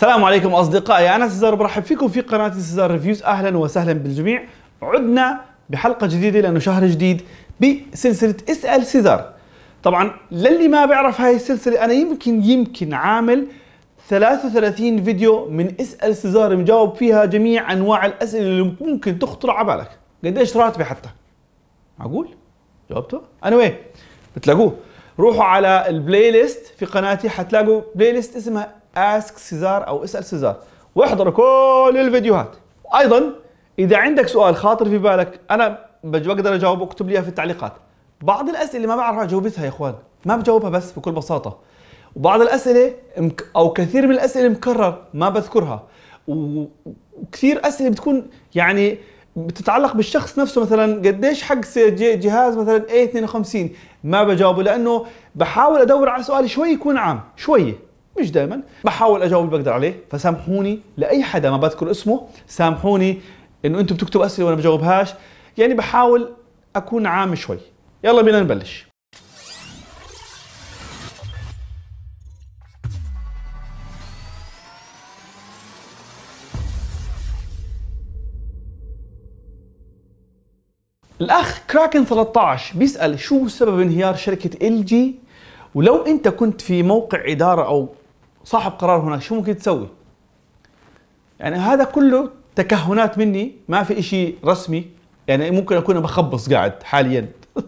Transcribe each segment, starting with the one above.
السلام عليكم اصدقائي انا سيزار برحب فيكم في قناه سيزار ريفيوز اهلا وسهلا بالجميع عدنا بحلقه جديده لانه شهر جديد بسلسله اسال سيزار طبعا للي ما بيعرف هاي السلسله انا يمكن يمكن عامل 33 فيديو من اسال سيزار مجاوب فيها جميع انواع الاسئله اللي ممكن تخطر على بالك قديش راتبي حتى معقول جاوبته انا anyway بتلاقوه روحوا على البلاي ليست في قناتي حتلاقوا بلاي ليست اسمها اسك سيزار او اسال سيزار واحضروا كل الفيديوهات ايضا اذا عندك سؤال خاطر في بالك انا بقدر اجاوبه اكتب لي في التعليقات بعض الاسئله ما بعرف اجاوبتها يا اخوان ما بجاوبها بس بكل بساطه وبعض الاسئله او كثير من الاسئله مكرر ما بذكرها وكثير اسئله بتكون يعني بتتعلق بالشخص نفسه مثلا قديش حق جهاز مثلا A52 ما بجاوبه لانه بحاول ادور على سؤال شوي يكون عام شويه مش دائما بحاول اجاوب اللي بقدر عليه فسامحوني لاي حدا ما بذكر اسمه سامحوني انه انتم بتكتبوا اسئله وانا بجاوبهاش يعني بحاول اكون عام شوي يلا بينا نبلش الأخ كراكن 13 بيسأل شو سبب انهيار شركة ال جي ولو أنت كنت في موقع إدارة أو صاحب قرار هناك شو ممكن تسوي؟ يعني هذا كله تكهنات مني ما في شيء رسمي يعني ممكن أكون بخبص قاعد حاليا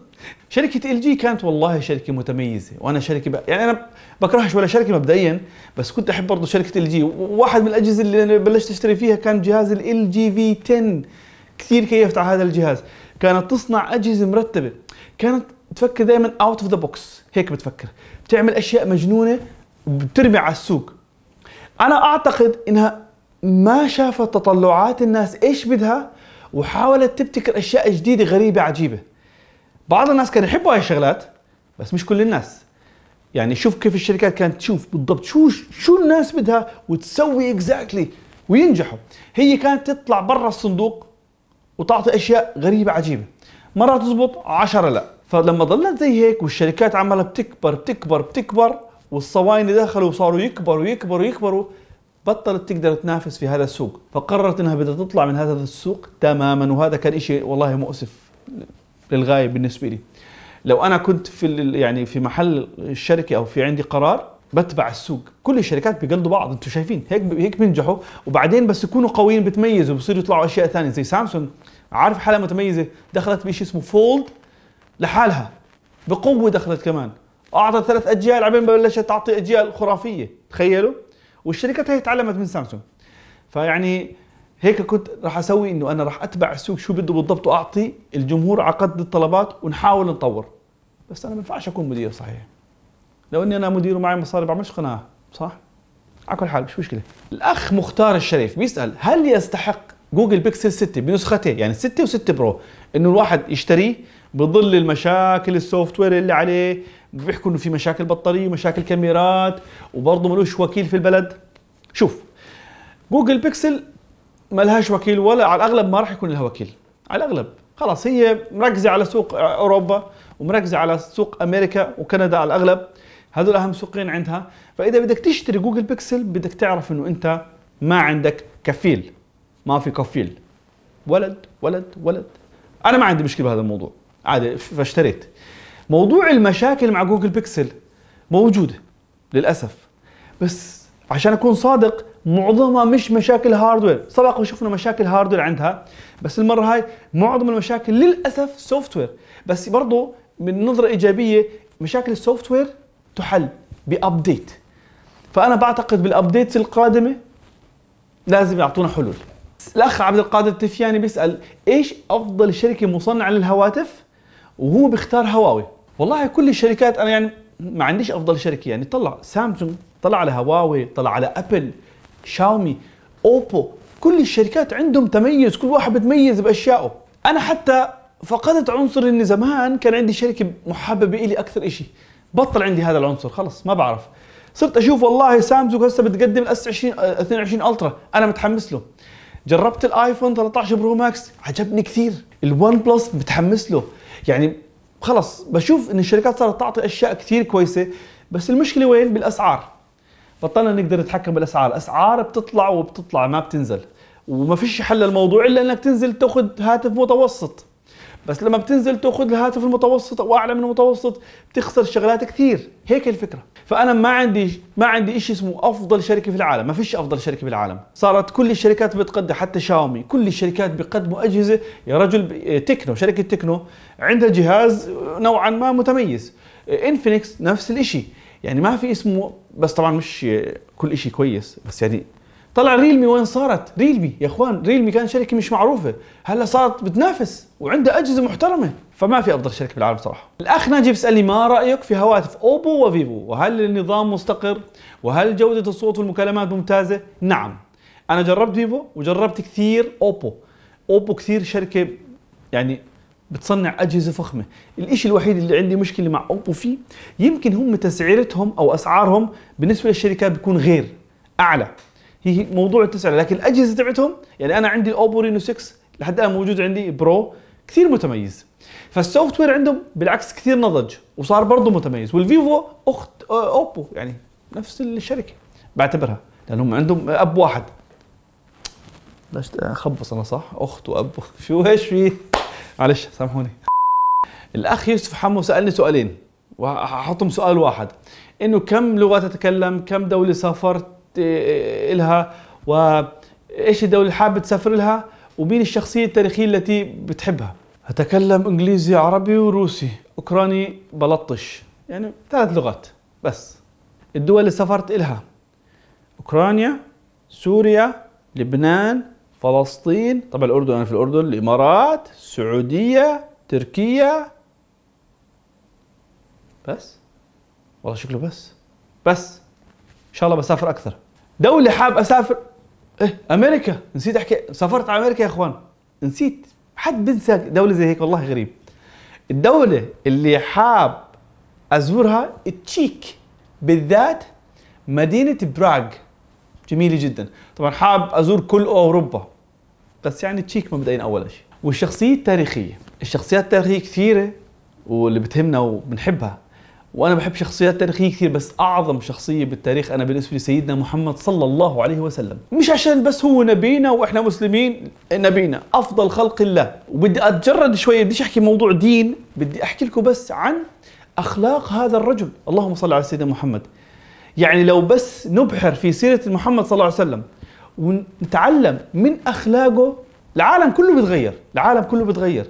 شركة ال جي كانت والله شركة متميزة وأنا شركة ب... يعني أنا بكرهش ولا شركة مبدئيا بس كنت أحب برضه شركة ال جي وواحد من الأجهزة اللي أنا بلشت أشتري فيها كان جهاز ال جي في 10 كثير كيفت على هذا الجهاز كانت تصنع اجهزه مرتبه كانت تفكر دائما اوت اوف ذا بوكس هيك بتفكر بتعمل اشياء مجنونه وبترمي على السوق انا اعتقد انها ما شافت تطلعات الناس ايش بدها وحاولت تبتكر اشياء جديده غريبه عجيبه بعض الناس كانوا يحبوا هاي الشغلات بس مش كل الناس يعني شوف كيف الشركات كانت تشوف بالضبط شو شو الناس بدها وتسوي اكزاكتلي exactly وينجحوا هي كانت تطلع برا الصندوق وتعطي اشياء غريبه عجيبه مره تزبط 10 لا فلما ضلت زي هيك والشركات عماله بتكبر بتكبر بتكبر والصواين دخلوا وصاروا يكبروا يكبروا يكبروا بطلت تقدر تنافس في هذا السوق فقررت انها بدها تطلع من هذا السوق تماما وهذا كان شيء والله مؤسف للغايه بالنسبه لي لو انا كنت في يعني في محل الشركه او في عندي قرار بتبع السوق كل الشركات بيقلدوا بعض انتم شايفين هيك هيك بينجحوا وبعدين بس يكونوا قويين بتميزوا بصيروا يطلعوا اشياء ثانيه زي سامسونج عارف حالها متميزه دخلت بشيء اسمه فولد لحالها بقوه دخلت كمان اعطت ثلاث اجيال عبين بلشت تعطي اجيال خرافيه تخيلوا والشركات هي تعلمت من سامسونج فيعني هيك كنت راح اسوي انه انا راح اتبع السوق شو بده بالضبط واعطي الجمهور على قد الطلبات ونحاول نطور بس انا ما بنفعش اكون مدير صحيح لو اني انا مدير ومعي مصاري بعملش قناه نعم. صح؟ على كل حال مش مشكله. الاخ مختار الشريف بيسال هل يستحق جوجل بيكسل 6 بنسختين يعني 6 و6 برو انه الواحد يشتريه بظل المشاكل السوفت وير اللي عليه بيحكوا انه في مشاكل بطاريه ومشاكل كاميرات وبرضه ملوش وكيل في البلد شوف جوجل بيكسل ما لهاش وكيل ولا على الاغلب ما راح يكون لها وكيل على الاغلب خلاص هي مركزه على سوق اوروبا ومركزه على سوق امريكا وكندا على الاغلب هذول اهم سوقين عندها فاذا بدك تشتري جوجل بيكسل بدك تعرف انه انت ما عندك كفيل ما في كفيل ولد ولد ولد انا ما عندي مشكله بهذا الموضوع عادي فاشتريت موضوع المشاكل مع جوجل بيكسل موجوده للاسف بس عشان اكون صادق معظمها مش مشاكل هاردوير سبق وشفنا مشاكل هاردوير عندها بس المره هاي معظم المشاكل للاسف سوفت وير بس برضه من نظره ايجابيه مشاكل السوفت وير تحل بابديت فانا بعتقد بالابديتس القادمه لازم يعطونا حلول الاخ عبد القادر التفياني بيسال ايش افضل شركه مصنعه للهواتف وهو بيختار هواوي والله كل الشركات انا يعني ما عنديش افضل شركه يعني طلع سامسونج طلع على هواوي طلع على ابل شاومي اوبو كل الشركات عندهم تميز كل واحد بتميز باشيائه انا حتى فقدت عنصر اني زمان كان عندي شركه محببه الي اكثر شيء بطل عندي هذا العنصر خلص ما بعرف صرت اشوف والله سامسونج هسه بتقدم الاس 20 22 الترا انا متحمس له جربت الايفون 13 برو ماكس عجبني كثير الون بلس متحمس له يعني خلص بشوف ان الشركات صارت تعطي اشياء كثير كويسه بس المشكله وين بالاسعار بطلنا نقدر نتحكم بالاسعار الاسعار بتطلع وبتطلع ما بتنزل وما فيش حل الموضوع الا انك تنزل تاخذ هاتف متوسط بس لما بتنزل تاخذ الهاتف المتوسط او اعلى من المتوسط بتخسر شغلات كثير هيك الفكره فانا ما عندي ما عندي شيء اسمه افضل شركه في العالم ما فيش افضل شركه في العالم صارت كل الشركات بتقدم حتى شاومي كل الشركات بيقدموا اجهزه يا رجل تكنو شركه تكنو عندها جهاز نوعا ما متميز انفينكس نفس الشيء يعني ما في اسمه بس طبعا مش كل شيء كويس بس يعني طلع ريلمي وين صارت؟ ريلمي يا اخوان ريلمي كان شركه مش معروفه، هلا صارت بتنافس وعندها اجهزه محترمه، فما في افضل شركه بالعالم صراحه. الاخ ناجي بيسالني ما رايك في هواتف اوبو وفيفو؟ وهل النظام مستقر؟ وهل جوده الصوت والمكالمات ممتازه؟ نعم. انا جربت فيفو وجربت كثير اوبو. اوبو كثير شركه يعني بتصنع اجهزه فخمه الشيء الوحيد اللي عندي مشكله مع اوبو فيه يمكن هم تسعيرتهم او اسعارهم بالنسبه للشركات بتكون غير اعلى هي موضوع التسعه لكن الاجهزه تبعتهم يعني انا عندي الاوبو رينو 6 لحد الان موجود عندي برو كثير متميز فالسوفت وير عندهم بالعكس كثير نضج وصار برضه متميز والفيفو اخت آه، اوبو يعني نفس الشركه بعتبرها لانهم عندهم اب واحد ليش اخبص انا صح اخت واب شو ايش في معلش سامحوني الاخ يوسف حمو سالني سؤالين وححطهم سؤال واحد انه كم لغه تتكلم كم دوله سافرت آه، لها وايش الدوله اللي حابه تسافر لها ومين الشخصيه التاريخيه التي بتحبها اتكلم انجليزي عربي وروسي اوكراني بلطش يعني ثلاث لغات بس الدول اللي سافرت لها اوكرانيا سوريا لبنان فلسطين طبعا الاردن انا في الاردن الامارات السعوديه تركيا بس والله شكله بس بس ان شاء الله بسافر اكثر دولة حاب اسافر ايه امريكا نسيت احكي سافرت على امريكا يا اخوان نسيت حد بنسى دولة زي هيك والله غريب الدولة اللي حاب ازورها التشيك بالذات مدينة براغ جميلة جدا طبعا حاب ازور كل اوروبا بس يعني تشيك مبدئيا اول شيء والشخصية التاريخية الشخصيات التاريخية كثيرة واللي بتهمنا وبنحبها وانا بحب شخصيات تاريخيه كثير بس اعظم شخصيه بالتاريخ انا بالنسبه لي سيدنا محمد صلى الله عليه وسلم مش عشان بس هو نبينا واحنا مسلمين نبينا افضل خلق الله وبدي اتجرد شويه بديش احكي موضوع دين بدي احكي لكم بس عن اخلاق هذا الرجل اللهم صل على سيدنا محمد يعني لو بس نبحر في سيره محمد صلى الله عليه وسلم ونتعلم من اخلاقه العالم كله بيتغير العالم كله بيتغير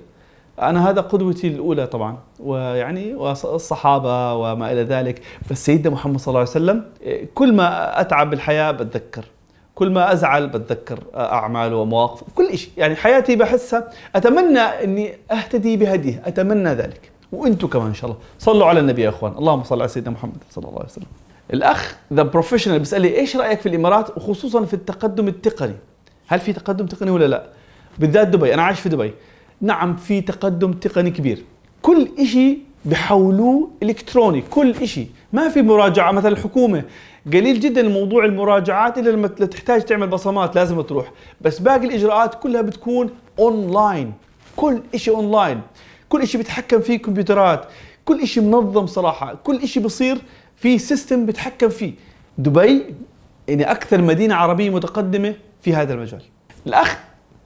انا هذا قدوتي الاولى طبعا ويعني والصحابه وما الى ذلك بس سيدنا محمد صلى الله عليه وسلم كل ما اتعب بالحياه بتذكر كل ما ازعل بتذكر اعماله ومواقف كل شيء يعني حياتي بحسها اتمنى اني اهتدي بهديه اتمنى ذلك وانتم كمان ان شاء الله صلوا على النبي يا اخوان اللهم صل على سيدنا محمد صلى الله عليه وسلم الاخ ذا بروفيشنال بيسالني ايش رايك في الامارات وخصوصا في التقدم التقني هل في تقدم تقني ولا لا بالذات دبي انا عايش في دبي نعم في تقدم تقني كبير كل إشي بحولوه الكتروني كل إشي ما في مراجعه مثلا الحكومه قليل جدا موضوع المراجعات الا لما تحتاج تعمل بصمات لازم تروح بس باقي الاجراءات كلها بتكون اونلاين كل شيء اونلاين كل شيء بيتحكم فيه كمبيوترات كل شيء منظم صراحه كل شيء بصير في سيستم بتحكم فيه دبي يعني اكثر مدينه عربيه متقدمه في هذا المجال الاخ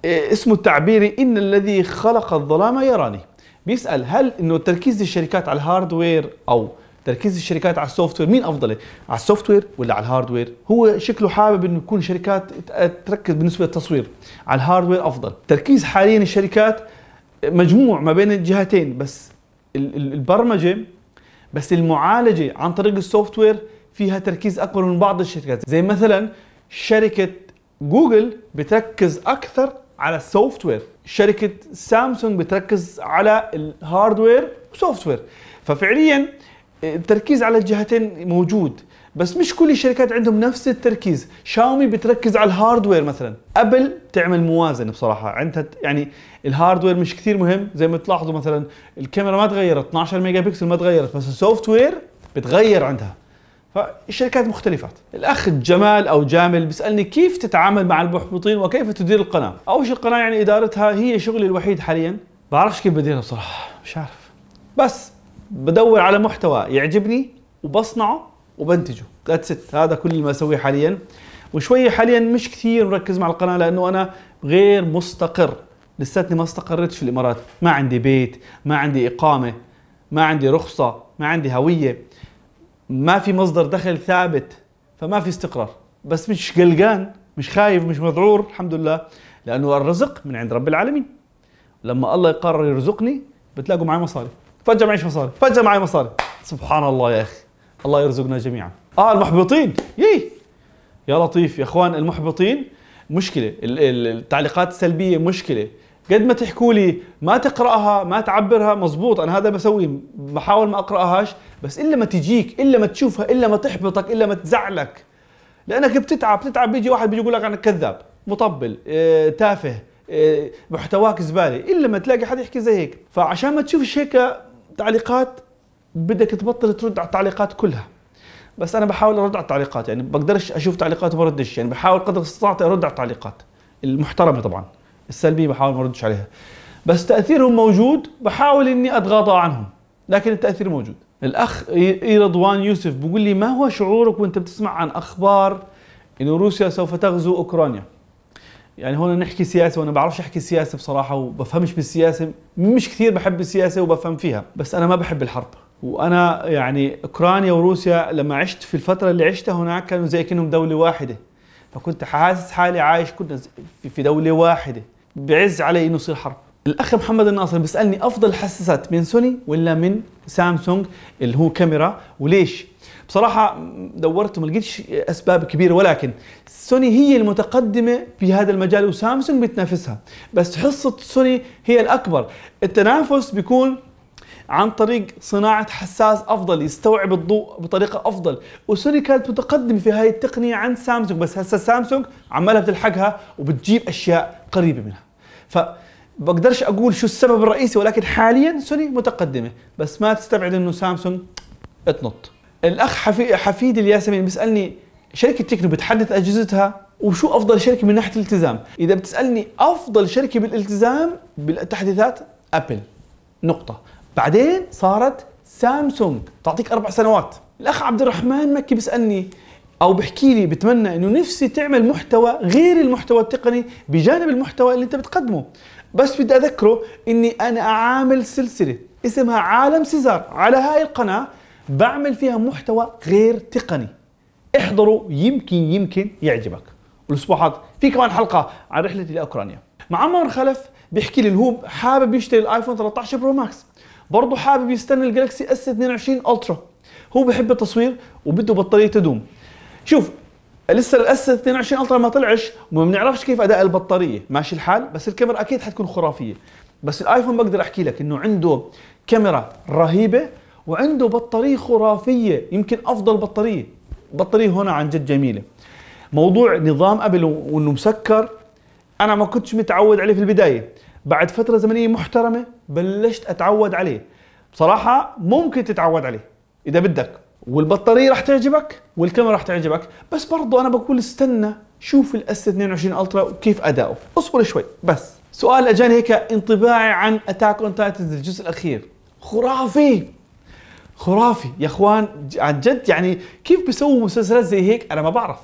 إيه، اسمه التعبيري ان الذي خلق الظلام يراني بيسال هل انه تركيز الشركات على الهاردوير او تركيز الشركات على السوفت وير مين افضل على السوفت وير ولا على الهاردوير هو شكله حابب انه يكون شركات تركز بالنسبه للتصوير على الهاردوير افضل تركيز حاليا الشركات مجموع ما بين الجهتين بس البرمجه بس المعالجه عن طريق السوفت وير فيها تركيز اكبر من بعض الشركات زي مثلا شركه جوجل بتركز اكثر على السوفت وير شركه سامسونج بتركز على الهاردوير وسوفت وير ففعليا آه، التركيز على الجهتين موجود بس مش كل الشركات عندهم نفس التركيز شاومي بتركز على الهاردوير مثلا قبل تعمل موازنه بصراحه عندها يعني الهاردوير مش كثير مهم زي ما تلاحظوا مثلا الكاميرا ما تغيرت 12 ميجا بكسل ما تغيرت بس السوفت وير بتغير عندها فالشركات مختلفات الاخ جمال او جامل بيسالني كيف تتعامل مع المحبطين وكيف تدير القناه اول شيء القناه يعني ادارتها هي شغلي الوحيد حاليا بعرفش كيف بديرها بصراحه مش عارف بس بدور على محتوى يعجبني وبصنعه وبنتجه ذاتس it. هذا كل ما اسويه حاليا وشوي حاليا مش كثير مركز مع القناه لانه انا غير مستقر لساتني ما استقريتش في الامارات ما عندي بيت ما عندي اقامه ما عندي رخصه ما عندي هويه ما في مصدر دخل ثابت فما في استقرار بس مش قلقان مش خايف مش مذعور الحمد لله لانه الرزق من عند رب العالمين لما الله يقرر يرزقني بتلاقوا معي مصاري فجاه معيش مصاري فجاه معي مصاري سبحان الله يا اخي الله يرزقنا جميعا اه المحبطين يي يا لطيف يا اخوان المحبطين مشكله التعليقات السلبيه مشكله قد ما تحكوا لي ما تقراها ما تعبرها مزبوط انا هذا بسويه بحاول ما اقراهاش بس الا ما تجيك الا ما تشوفها الا ما تحبطك الا ما تزعلك لانك بتتعب بتتعب بيجي واحد بيجي يقول لك انا كذاب مطبل آه، تافه آه، محتواك زباله الا ما تلاقي حد يحكي زي هيك فعشان ما تشوفش هيك تعليقات بدك تبطل ترد على التعليقات كلها بس انا بحاول ارد على التعليقات يعني بقدرش اشوف تعليقات وما يعني بحاول قدر استطاعتي ارد على التعليقات المحترمه طبعا السلبي بحاول ما اردش عليها بس تاثيرهم موجود بحاول اني اتغاضى عنهم لكن التاثير موجود الاخ اي رضوان يوسف بيقول لي ما هو شعورك وانت بتسمع عن اخبار انه روسيا سوف تغزو اوكرانيا يعني هون نحكي سياسه وانا بعرفش احكي سياسه بصراحه وبفهمش بالسياسه مش كثير بحب السياسه وبفهم فيها بس انا ما بحب الحرب وانا يعني اوكرانيا وروسيا لما عشت في الفتره اللي عشتها هناك كانوا زي كانهم دوله واحده فكنت حاسس حالي عايش كنا في دوله واحده بعز علي انه يصير حرب الاخ محمد الناصر بيسالني افضل حساسات من سوني ولا من سامسونج اللي هو كاميرا وليش بصراحة دورت وما لقيتش أسباب كبيرة ولكن سوني هي المتقدمة في هذا المجال وسامسونج بتنافسها بس حصة سوني هي الأكبر التنافس بيكون عن طريق صناعة حساس أفضل يستوعب الضوء بطريقة أفضل وسوني كانت متقدمة في هاي التقنية عن سامسونج بس هسه سامسونج عمالها بتلحقها وبتجيب أشياء قريبة منها ف بقدرش اقول شو السبب الرئيسي ولكن حاليا سوني متقدمه بس ما تستبعد انه سامسونج تنط الاخ حفي حفيد الياسمين بيسالني شركه تكنو بتحدث اجهزتها وشو افضل شركه من ناحيه الالتزام اذا بتسالني افضل شركه بالالتزام بالتحديثات ابل نقطه بعدين صارت سامسونج تعطيك اربع سنوات الاخ عبد الرحمن مكي بيسالني او بحكي لي بتمنى انه نفسي تعمل محتوى غير المحتوى التقني بجانب المحتوى اللي انت بتقدمه بس بدي اذكره اني انا اعامل سلسله اسمها عالم سيزار على هاي القناه بعمل فيها محتوى غير تقني احضره يمكن يمكن يعجبك والاسبوع هذا في كمان حلقه عن رحلتي لاوكرانيا مع عمر خلف بيحكي لي هو حابب يشتري الايفون 13 برو ماكس برضه حابب يستنى الجالكسي اس 22 الترا هو بحب التصوير وبده بطاريه تدوم شوف لسه الاس 22 الترا ما طلعش وما بنعرفش كيف اداء البطاريه ماشي الحال بس الكاميرا اكيد حتكون خرافيه بس الايفون بقدر احكي لك انه عنده كاميرا رهيبه وعنده بطاريه خرافيه يمكن افضل بطاريه بطاريه هنا عن جد جميله موضوع نظام ابل وانه مسكر انا ما كنتش متعود عليه في البدايه بعد فتره زمنيه محترمه بلشت اتعود عليه بصراحه ممكن تتعود عليه اذا بدك والبطاريه راح تعجبك والكاميرا راح تعجبك بس برضو انا بقول استنى شوف الاس 22 الترا وكيف اداؤه اصبر شوي بس سؤال اجاني هيك انطباعي عن اتاك اون تايتنز الجزء الاخير خرافي خرافي يا اخوان عن جد يعني كيف بيسووا مسلسلات زي هيك انا ما بعرف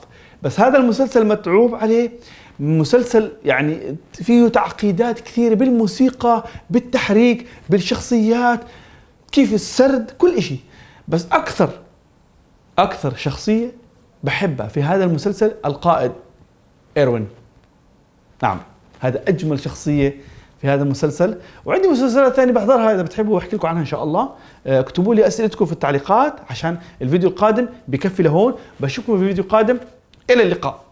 بس هذا المسلسل متعوب عليه مسلسل يعني فيه تعقيدات كثيره بالموسيقى بالتحريك بالشخصيات كيف السرد كل شيء بس اكثر اكثر شخصيه بحبها في هذا المسلسل القائد ايروين نعم هذا اجمل شخصيه في هذا المسلسل وعندي مسلسلات ثانيه بحضرها اذا بتحبوا احكي لكم عنها ان شاء الله آه، اكتبوا لي اسئلتكم في التعليقات عشان الفيديو القادم بكفي لهون بشوفكم في فيديو قادم الى اللقاء